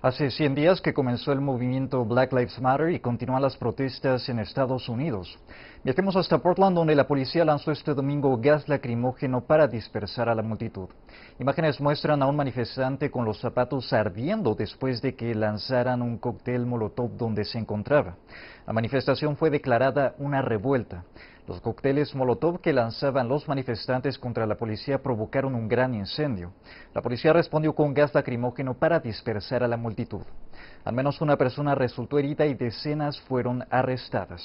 Hace 100 días que comenzó el movimiento Black Lives Matter y continúan las protestas en Estados Unidos. Viajemos hasta Portland, donde la policía lanzó este domingo gas lacrimógeno para dispersar a la multitud. Imágenes muestran a un manifestante con los zapatos ardiendo después de que lanzaran un cóctel molotov donde se encontraba. La manifestación fue declarada una revuelta. Los cócteles Molotov que lanzaban los manifestantes contra la policía provocaron un gran incendio. La policía respondió con gas lacrimógeno para dispersar a la multitud. Al menos una persona resultó herida y decenas fueron arrestadas.